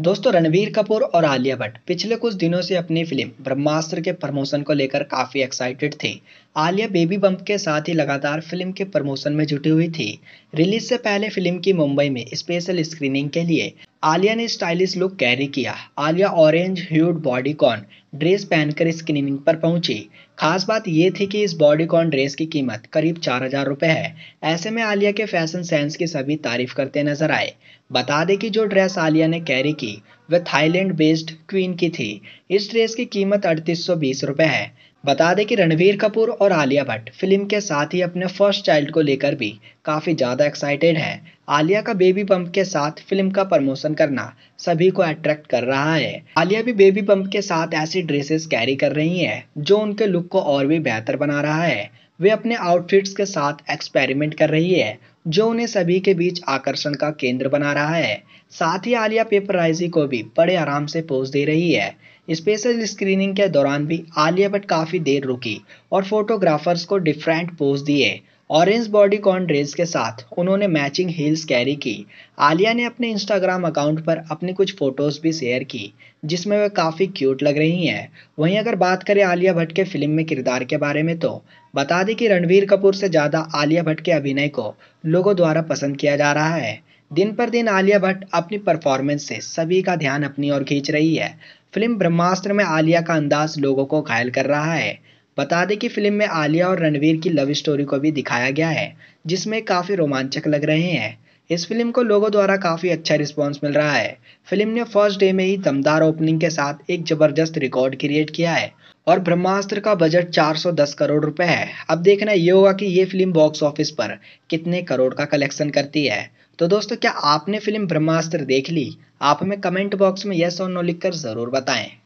दोस्तों रणवीर कपूर और आलिया भट्ट पिछले कुछ दिनों से अपनी फिल्म ब्रह्मास्त्र के प्रमोशन को लेकर काफ़ी एक्साइटेड थे आलिया बेबी बम्प के साथ ही लगातार फिल्म के प्रमोशन में जुटी हुई थी रिलीज से पहले फिल्म की मुंबई में स्पेशल स्क्रीनिंग के लिए आलिया ने स्टाइलिश लुक कैरी किया Alia orange hued bodycon dress पहनकर स्क्रीनिंग पर पहुंची खास बात ये थी कि इस बॉडीकॉन ड्रेस की कीमत करीब चार हजार रुपये है ऐसे में आलिया के फैशन सेंस की सभी तारीफ करते नजर आए बता दें कि जो ड्रेस आलिया ने कैरी की वह थाईलैंड बेस्ड क्वीन की थी इस ड्रेस की कीमत अड़तीस सौ बीस रुपये है बता दें कि रणबीर कपूर और आलिया भट्ट फिल्म के साथ ही अपने फर्स्ट चाइल्ड को लेकर भी काफ़ी ज़्यादा एक्साइटेड हैं आलिया का बेबी पंप के साथ फिल्म का प्रमोशन करना सभी को अट्रैक्ट कर रहा है आलिया भी बेबी पंप के साथ ऐसी ड्रेसेस कैरी कर रही हैं जो उनके लुक को और भी बेहतर बना रहा है वे अपने आउटफिट्स के साथ एक्सपेरिमेंट कर रही है जो उन्हें सभी के बीच आकर्षण का केंद्र बना रहा है साथ ही आलिया पेपर राइजी को भी बड़े आराम से पोज दे रही है स्पेशल स्क्रीनिंग के दौरान भी आलिया भट्ट काफ़ी देर रुकी और फोटोग्राफर्स को डिफरेंट पोज दिए ऑरेंज बॉडी कॉन ड्रेस के साथ उन्होंने मैचिंग हील्स कैरी की आलिया ने अपने इंस्टाग्राम अकाउंट पर अपनी कुछ फ़ोटोज़ भी शेयर की जिसमें वह काफ़ी क्यूट लग रही हैं वहीं अगर बात करें आलिया भट्ट के फिल्म में किरदार के बारे में तो बता दें कि रणवीर कपूर से ज़्यादा आलिया भट्ट के अभिनय को लोगों द्वारा पसंद किया जा रहा है दिन पर दिन आलिया भट्ट अपनी परफॉर्मेंस से सभी का ध्यान अपनी ओर खींच रही है फिल्म ब्रह्मास्त्र में आलिया का अंदाज लोगों को घायल कर रहा है बता दें कि फिल्म में आलिया और रणवीर की लव स्टोरी को भी दिखाया गया है जिसमें काफ़ी रोमांचक लग रहे हैं इस फिल्म को लोगों द्वारा काफ़ी अच्छा रिस्पांस मिल रहा है फिल्म ने फर्स्ट डे में ही दमदार ओपनिंग के साथ एक जबरदस्त रिकॉर्ड क्रिएट किया है और ब्रह्मास्त्र का बजट 410 करोड़ रुपए है अब देखना ये होगा कि ये फिल्म बॉक्स ऑफिस पर कितने करोड़ का कलेक्शन करती है तो दोस्तों क्या आपने फिल्म ब्रह्मास्त्र देख ली आप हमें कमेंट बॉक्स में यस और नो लिखकर ज़रूर बताएं